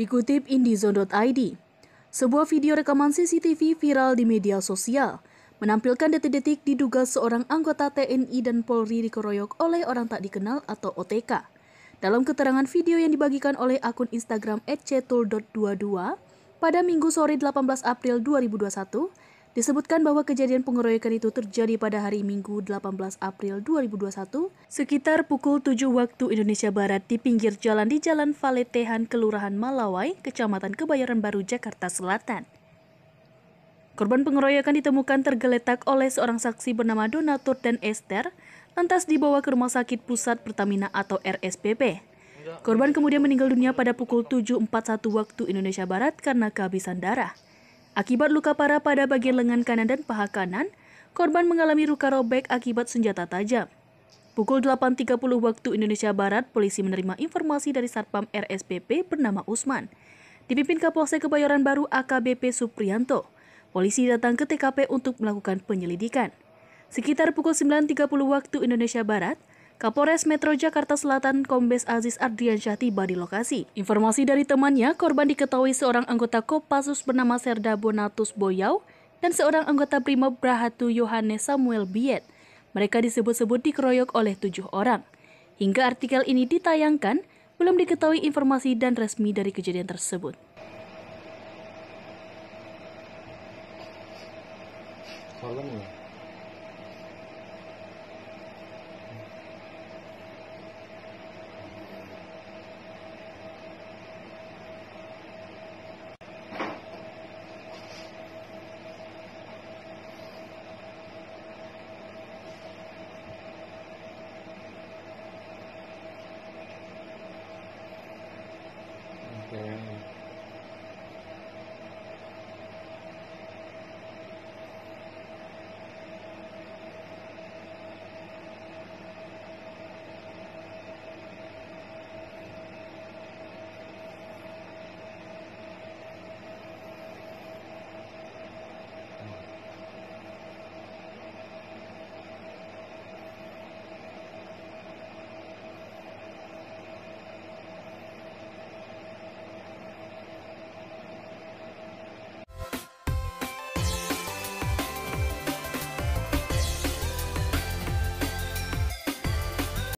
Dikutip indizone.id, sebuah video rekaman CCTV viral di media sosial menampilkan detik-detik diduga seorang anggota TNI dan Polri dikeroyok oleh orang tak dikenal atau OTK. Dalam keterangan video yang dibagikan oleh akun Instagram @cetul.22 pada Minggu sore 18 April 2021, Disebutkan bahwa kejadian pengeroyokan itu terjadi pada hari Minggu 18 April 2021 sekitar pukul 7 waktu Indonesia Barat di pinggir jalan di Jalan Valetehan, Kelurahan Malawai, Kecamatan Kebayoran Baru, Jakarta Selatan. Korban pengeroyokan ditemukan tergeletak oleh seorang saksi bernama Donatur dan Esther, lantas dibawa ke Rumah Sakit Pusat Pertamina atau RSPP. Korban kemudian meninggal dunia pada pukul 7.41 waktu Indonesia Barat karena kehabisan darah. Akibat luka parah pada bagian lengan kanan dan paha kanan, korban mengalami luka robek akibat senjata tajam. Pukul 8.30 waktu Indonesia Barat, polisi menerima informasi dari Satpam RSPP bernama Usman. Dipimpin Kapolsek Kebayoran Baru AKBP Suprianto, polisi datang ke TKP untuk melakukan penyelidikan. Sekitar pukul 9.30 waktu Indonesia Barat, Kapolres Metro Jakarta Selatan Kombes Aziz Ardiansyah tiba di lokasi. Informasi dari temannya, korban diketahui seorang anggota Kopassus bernama Serda Bonatus Boyau dan seorang anggota Prima Brahatu Yohanes Samuel Biet. Mereka disebut-sebut dikeroyok oleh tujuh orang. Hingga artikel ini ditayangkan, belum diketahui informasi dan resmi dari kejadian tersebut. แล้ว